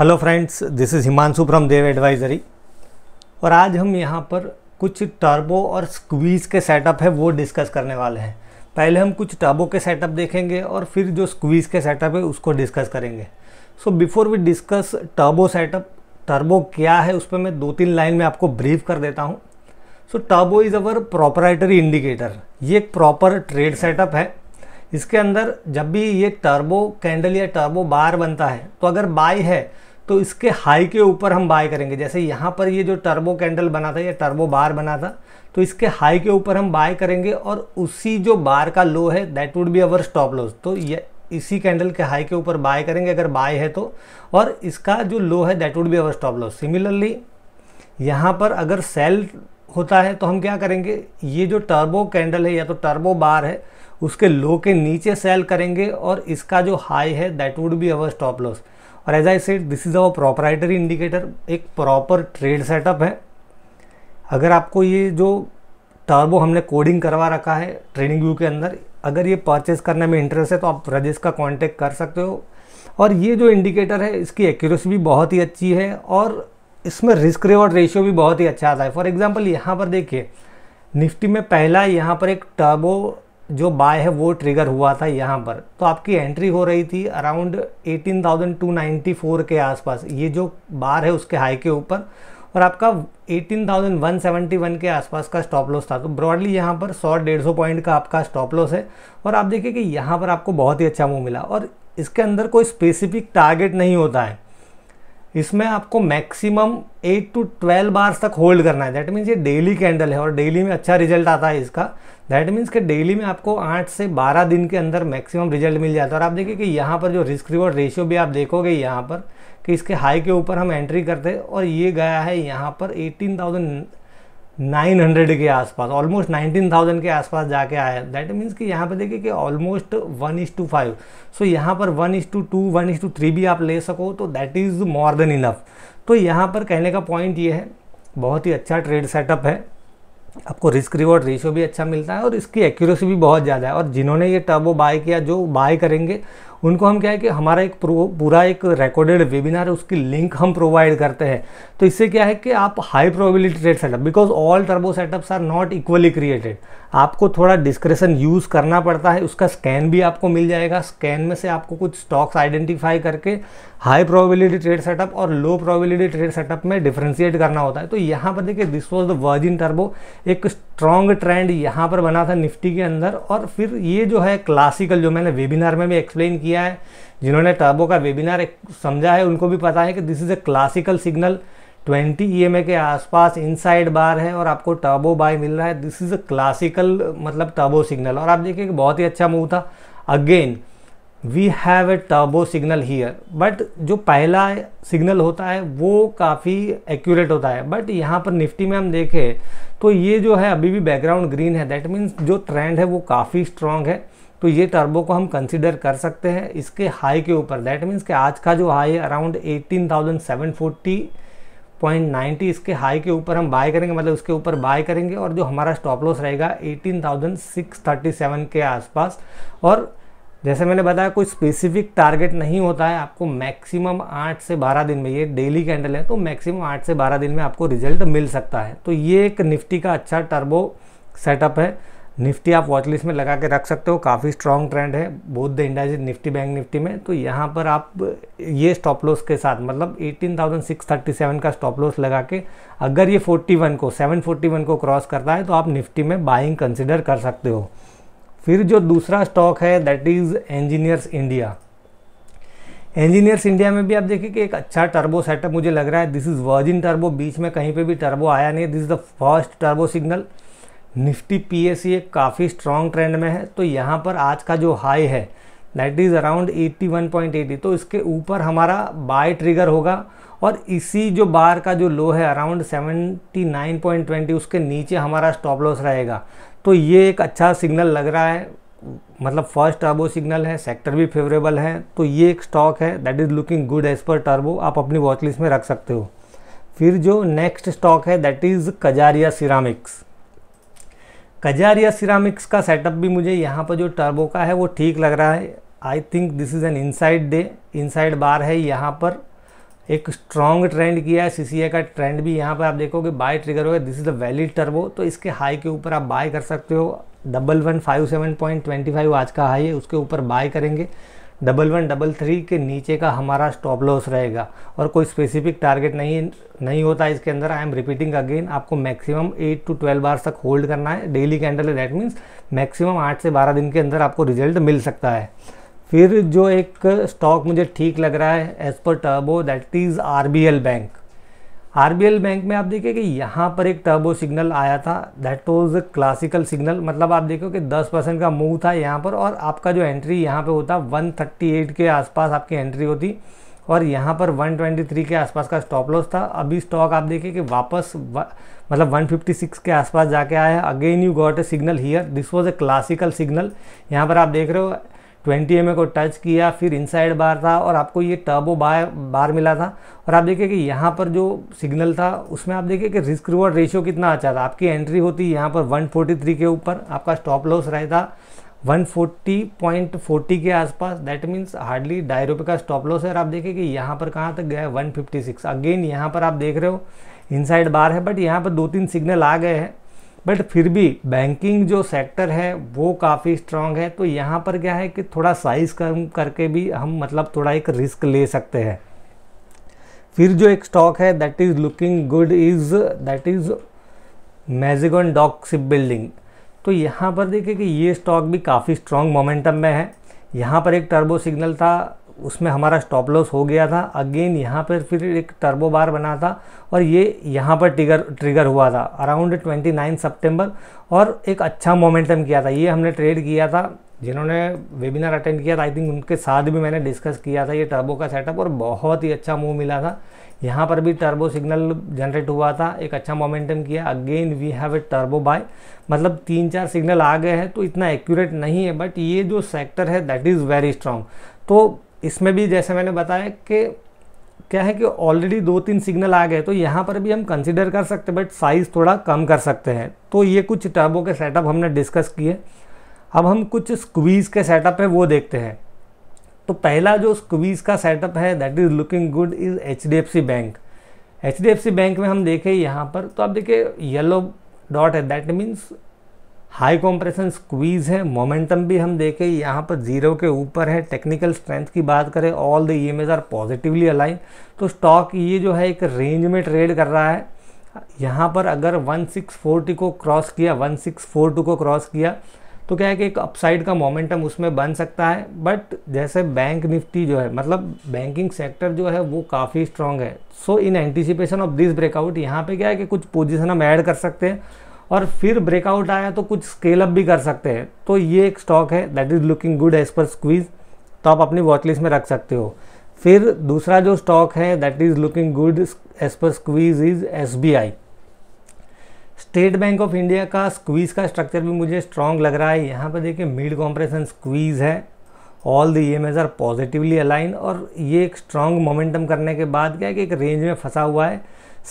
Hello friends this is Himanshu from Dev advisory और आज हम यहाँ पर कुछ टर्बो और स्क्वीज़ के सेटअप है वो डिस्कस करने वाले हैं पहले हम कुछ टर्बो के सेटअप देखेंगे और फिर जो स्क्वीज़ के सेटअप है उसको डिस्कस करेंगे so before we discuss turbo setup turbo क्या है उस पर मैं दो तीन लाइन में आपको ब्रीफ कर देता हूँ so turbo is our proprietary indicator ये एक प्रॉपर ट्रेड सेटअप है इसके अंदर जब भी ये टर्बो कैंडल या टर्बो बार बनता है तो अगर बाई है तो इसके हाई के ऊपर हम बाय करेंगे जैसे यहाँ पर ये जो टर्बो कैंडल बना था या टर्बो बार बना था तो इसके हाई के ऊपर हम बाय करेंगे और उसी जो बार का लो है that would be our stop loss तो ये इसी कैंडल के हाई के ऊपर बाय करेंगे अगर बाय है तो और इसका जो लो है that would be our stop loss similarly यहाँ पर अगर सेल होता है तो हम क्या करेंगे ये जो टर्बो कैंडल है या तो टर्बो बार है उसके लो के नीचे सेल करेंगे और इसका जो हाई है that would be our stop loss और as I said this is our proprietary indicator एक प्रॉपर ट्रेड सेटअप है अगर आपको ये जो टर्बो हमने कोडिंग करवा रखा है ट्रेडिंग व्यू के अंदर अगर ये परचेज़ करने में इंटरेस्ट है तो आप रजेश का कांटेक्ट कर सकते हो और ये जो इंडिकेटर है इसकी एक्यूरेसी भी बहुत ही अच्छी है और इसमें रिस्क रिवॉर्ड रेशियो भी बहुत ही अच्छा आता है फॉर एग्जाम्पल यहाँ पर देखिए निफ्टी में पहला यहाँ पर एक टर्बो जो बाय है वो ट्रिगर हुआ था यहाँ पर तो आपकी एंट्री हो रही थी अराउंड 18,294 के आसपास ये जो बार है उसके हाई के ऊपर और आपका 18,171 के आसपास का स्टॉप लॉस था तो ब्रॉडली यहाँ पर 100-150 पॉइंट का आपका स्टॉप लॉस है और आप देखिए कि यहाँ पर आपको बहुत ही अच्छा मूव मिला और इसके अंदर कोई स्पेसिफिक टारगेट नहीं होता है इसमें आपको मैक्सिमम 8 टू 12 बार्स तक होल्ड करना है दैट मीन्स ये डेली कैंडल है और डेली में अच्छा रिजल्ट आता है इसका दैट मीन्स कि डेली में आपको आठ से बारह दिन के अंदर मैक्सिमम रिजल्ट मिल जाता है और आप देखिए कि यहाँ पर जो रिस्क रिवॉर्ड रेशियो भी आप देखोगे यहाँ पर कि इसके हाई के ऊपर हम एंट्री करते हैं और ये गया है यहाँ पर एटीन थाउजेंड नाइन हंड्रेड के आसपास ऑलमोस्ट नाइनटीन थाउजेंड के आसपास जाके आया है दैट मीन्स कि यहाँ पर देखिए कि almost one is to five so यहाँ पर one is to two one is to three भी आप ले सको तो that is more than enough तो यहाँ पर कहने का पॉइंट ये है बहुत ही अच्छा ट्रेड सेटअप है आपको रिस्क रिवॉर्ड रेशियो भी अच्छा मिलता है और इसकी एक्यूरेसी भी बहुत ज़्यादा है और जिन्होंने ये टर्बो बाय किया जो बाय करेंगे उनको हम क्या है कि हमारा एक पूरा एक रिकॉर्डेड वेबिनार है उसकी लिंक हम प्रोवाइड करते हैं तो इससे क्या है कि आप high probability rate setup because all turbo setups are not equally created आपको थोड़ा डिस्क्रेशन यूज़ करना पड़ता है उसका स्कैन भी आपको मिल जाएगा स्कैन में से आपको कुछ स्टॉक्स आइडेंटिफाई करके हाई प्रोबेबिलिटी ट्रेड सेटअप और लो प्रोबेबिलिटी ट्रेड सेटअप में डिफ्रेंशिएट करना होता है तो यहाँ पर देखिए this was the virgin turbo एक स्ट्रॉन्ग ट्रेंड यहाँ पर बना था निफ्टी के अंदर और फिर ये जो है क्लासिकल जो मैंने वेबिनार में भी एक्सप्लेन किया है जिन्होंने टर्बो का वेबिनार समझा है उनको भी पता है कि this is a classical signal 20 ई के आसपास इनसाइड बार है और आपको टर्बो बाय मिल रहा है दिस इज़ अ क्लासिकल मतलब टर्बो सिग्नल और आप देखिए बहुत ही अच्छा मूव था again we have a turbo signal here but जो पहला सिग्नल होता है वो काफ़ी एक्यूरेट होता है बट यहाँ पर निफ्टी में हम देखें तो ये जो है अभी भी बैकग्राउंड ग्रीन है दैट मीन्स जो ट्रेंड है वो काफ़ी स्ट्रांग है तो ये टर्बो को हम कंसिडर कर सकते हैं इसके हाई के ऊपर दैट मीन्स कि आज का जो हाई है अराउंड नाइन्टी इसके हाई के ऊपर हम बाय करेंगे मतलब उसके ऊपर बाय करेंगे और जो हमारा स्टॉप लॉस रहेगा eighteen thousand six thirty seven के आसपास और जैसे मैंने बताया कोई स्पेसिफिक टारगेट नहीं होता है आपको मैक्सिमम आठ से बारह दिन में ये डेली कैंडल है तो मैक्सिमम आठ से बारह दिन में आपको रिजल्ट मिल सकता है तो ये एक निफ्टी का अच्छा टर्बो सेटअप है निफ्टी आप वॉचलिस्ट में लगा के रख सकते हो काफ़ी स्ट्रॉन्ग ट्रेंड है both the indices Nifty bank Nifty में तो यहाँ पर आप ये स्टॉप लॉस के साथ मतलब 18,637 का स्टॉप लॉस लगा के अगर ये 41 को 741 को क्रॉस करता है तो आप निफ्टी में बाइंग कंसिडर कर सकते हो फिर जो दूसरा स्टॉक है that is Engineers India Engineers India में भी आप देखिए कि एक अच्छा टर्बो सेटअप मुझे लग रहा है दिस इज़ वर्जिन टर्बो बीच में कहीं पे भी टर्बो आया नहीं this is the first turbo signal Nifty P S एक काफ़ी स्ट्रॉन्ग ट्रेंड में है तो यहाँ पर आज का जो हाई है दैट इज़ अराउंड 81.80 तो इसके ऊपर हमारा बाय ट्रिगर होगा और इसी जो बार का जो लो है अराउंड 79.20 उसके नीचे हमारा स्टॉप लॉस रहेगा तो ये एक अच्छा सिग्नल लग रहा है मतलब फर्स्ट टर्बो सिग्नल है सेक्टर भी फेवरेबल है तो ये एक स्टॉक है that is looking good as पर टर्बो आप अपनी वॉच लिस्ट में रख सकते हो फिर जो नेक्स्ट स्टॉक है that is Kajaria ceramics Kajaria ceramics का सेटअप भी मुझे यहाँ पर जो टर्बो का है वो ठीक लग रहा है I think this is an inside day inside bar है यहाँ पर एक स्ट्रॉन्ग ट्रेंड किया है सी का ट्रेंड भी यहाँ पर आप देखोगे बाय ट्रिगर होगा this is the valid turbo तो इसके हाई के ऊपर आप बाय कर सकते हो double one five seven point twenty five आज का हाई है उसके ऊपर बाय करेंगे डबल वन डबल थ्री के नीचे का हमारा स्टॉप लॉस रहेगा और कोई स्पेसिफिक टारगेट नहीं नहीं होता इसके अंदर आई एम रिपीटिंग अगेन आपको maximum eight to twelve bar तक होल्ड करना है डेली कैंडल है दैट मीन्स मैक्सिमम आठ से बारह दिन के अंदर आपको रिजल्ट मिल सकता है फिर जो एक स्टॉक मुझे ठीक लग रहा है एज पर turbo that is R bank R bank में आप देखिए कि यहाँ पर एक टर्बो सिग्नल आया था that was a classical signal मतलब आप देखो कि 10 परसेंट का मूव था यहाँ पर और आपका जो एंट्री यहाँ पे होता 138 के आसपास आपकी एंट्री होती और यहाँ पर 123 के आसपास का स्टॉप लॉस था अभी स्टॉक आप देखिए कि वापस वा, मतलब 156 के आसपास जाके आया again you got a signal here this was a classical signal यहाँ पर आप देख रहे हो ट्वेंटी एम को टच किया फिर इनसाइड बार था और आपको ये टर्बो बार बार मिला था और आप देखिए कि यहाँ पर जो सिग्नल था उसमें आप देखिए कि रिस्क रिवॉर्ड रेशियो कितना अच्छा था आपकी एंट्री होती यहाँ पर 143 के ऊपर आपका स्टॉप लॉस रहता 140.40 के आसपास दैट मीन्स हार्डली ढाई रुपये का स्टॉप लॉस है और आप देखिए कि यहाँ पर कहाँ तक गया है 156 अगेन यहाँ पर आप देख रहे हो इनसाइड बार है बट यहाँ पर दो तीन सिग्नल आ गए हैं बट फिर भी बैंकिंग जो सेक्टर है वो काफ़ी स्ट्रांग है तो यहाँ पर क्या है कि थोड़ा साइज़ कम करके भी हम मतलब थोड़ा एक रिस्क ले सकते हैं फिर जो एक स्टॉक है that is looking good is that is Mazagon dock ship building तो यहाँ पर देखिए कि ये स्टॉक भी काफ़ी स्ट्रांग मोमेंटम में है यहाँ पर एक टर्बो सिग्नल था उसमें हमारा स्टॉप लॉस हो गया था अगेन यहाँ पर फिर एक टर्बो बार बना था और ये यहाँ पर ट्रिगर ट्रिगर हुआ था अराउंड 29 सितंबर और एक अच्छा मोमेंटम किया था ये हमने ट्रेड किया था जिन्होंने वेबिनार अटेंड किया था आई थिंक उनके साथ भी मैंने डिस्कस किया था ये टर्बो का सेटअप और बहुत ही अच्छा मूव मिला था यहाँ पर भी टर्बो सिग्नल जनरेट हुआ था एक अच्छा मोमेंटम किया again we have a turbo buy मतलब तीन चार सिग्नल आ गए हैं तो इतना एक्यूरेट नहीं है बट ये जो सेक्टर है दैट इज़ वेरी स्ट्रांग तो इसमें भी जैसे मैंने बताया कि क्या है कि ऑलरेडी दो तीन सिग्नल आ गए तो यहाँ पर भी हम कंसिडर कर सकते हैं बट साइज़ थोड़ा कम कर सकते हैं तो ये कुछ टर्बो के सेटअप हमने डिस्कस किए अब हम कुछ स्क्वीज़ के सेटअप है वो देखते हैं तो पहला जो स्क्वीज़ का सेटअप है that is looking good is H D F C bank H D F C bank में हम देखें यहाँ पर तो आप देखिए येलो डॉट है that means high compression squeeze है मोमेंटम भी हम देखें यहाँ पर जीरो के ऊपर है टेक्निकल स्ट्रेंथ की बात करें all the E R positively align तो स्टॉक ये e जो है एक रेंज में ट्रेड कर रहा है यहाँ पर अगर 1640 को क्रॉस किया 1642 को क्रॉस किया तो क्या है कि एक अपसाइड का मोमेंटम उसमें बन सकता है बट जैसे बैंक निफ्टी जो है मतलब बैंकिंग सेक्टर जो है वो काफ़ी स्ट्रांग है so in anticipation of this breakout यहाँ पे क्या है कि कुछ पोजिशन हम ऐड कर सकते हैं और फिर ब्रेकआउट आया तो कुछ स्केल अप भी कर सकते हैं तो ये एक स्टॉक है that is looking good as पर स्क्वीज़ तो आप अपनी वॉचलिस्ट में रख सकते हो फिर दूसरा जो स्टॉक है that is looking good as पर squeeze is S State Bank of India का स्क्वीज़ का स्ट्रक्चर भी मुझे स्ट्रॉन्ग लग रहा है यहाँ पर देखिए मिड कॉम्प्रेशन स्क्वीज़ है all the E M R positively align और ये एक स्ट्रॉन्ग मोमेंटम करने के बाद क्या है कि एक रेंज में फंसा हुआ है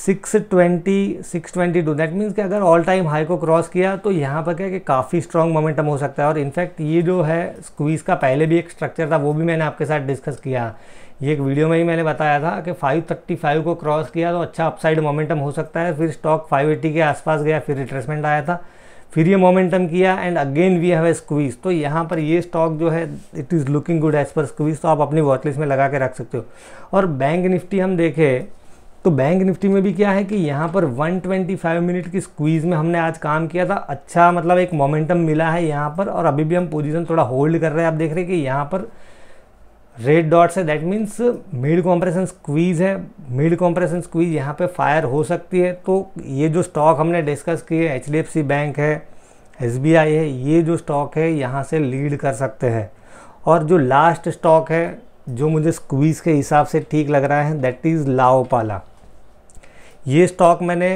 six twenty six twenty two that means कि अगर ऑल टाइम हाई को क्रॉस किया तो यहाँ पर क्या कि काफ़ी स्ट्रॉन्ग मोमेंटम हो सकता है और इनफैक्ट ये जो है स्क्वीज़ का पहले भी एक स्ट्रक्चर था वो भी मैंने आपके साथ डिस्कस किया ये एक वीडियो में ही मैंने बताया था कि 535 को क्रॉस किया तो अच्छा अपसाइड मोमेंटम हो सकता है फिर स्टॉक एटी के आसपास गया फिर रिट्रेसमेंट आया था फिर ये मोमेंटम किया and again we have a squeeze तो यहाँ पर ये स्टॉक जो है it is looking good as पर स्क्वीज तो आप अपनी वॉचलिस्ट में लगा के रख सकते हो और बैंक निफ्टी हम देखें तो बैंक निफ्टी में भी क्या है कि यहाँ पर 125 मिनट की स्क्वीज़ में हमने आज काम किया था अच्छा मतलब एक मोमेंटम मिला है यहाँ पर और अभी भी हम पोजीशन थोड़ा होल्ड कर रहे हैं आप देख रहे हैं कि यहाँ पर रेड डॉट्स है that means mid compression squeeze है मिड कॉम्प्रेशन स्क्वीज़ यहाँ पर फायर हो सकती है तो ये जो स्टॉक हमने डिस्कस किए एच बैंक है एस है ये जो स्टॉक है यहाँ से लीड कर सकते हैं और जो लास्ट स्टॉक है जो मुझे स्क्वीज़ के हिसाब से ठीक लग रहा है दैट इज़ लाओपाला ये स्टॉक मैंने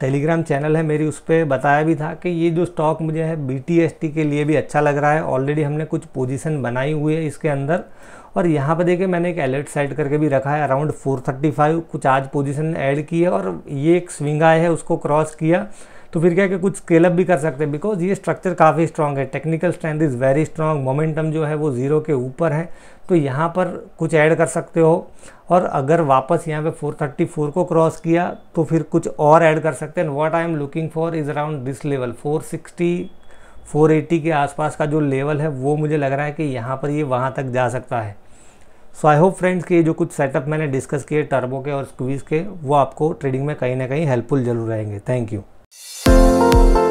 टेलीग्राम चैनल है मेरी उस पर बताया भी था कि ये जो स्टॉक मुझे है बी के लिए भी अच्छा लग रहा है ऑलरेडी हमने कुछ पोजीशन बनाई हुई है इसके अंदर और यहाँ पर देखिए मैंने एक अलर्ट सेट करके भी रखा है अराउंड 435 कुछ आज पोजीशन ऐड की है और ये एक स्विंग आए है उसको क्रॉस किया तो फिर क्या कि कुछ स्केलअप भी कर सकते हैं बिकॉज ये स्ट्रक्चर काफ़ी स्ट्रॉन्ग है technical strength is very strong momentum जो है वो ज़ीरो के ऊपर है तो यहाँ पर कुछ ऐड कर सकते हो और अगर वापस यहाँ पे 434 को क्रॉस किया तो फिर कुछ और ऐड कर सकते हैं what I am looking for is around this level 460 480 के आसपास का जो लेवल है वो मुझे लग रहा है कि यहाँ पर ये वहाँ तक जा सकता है सो आई होप फ्रेंड्स कि जो कुछ सेटअप मैंने डिस्कस किए टर्बो के और स्क्वीज़ के वो आपको ट्रेडिंग में कहीं ना कहीं हेल्पफुल जरूर रहेंगे थैंक यू you.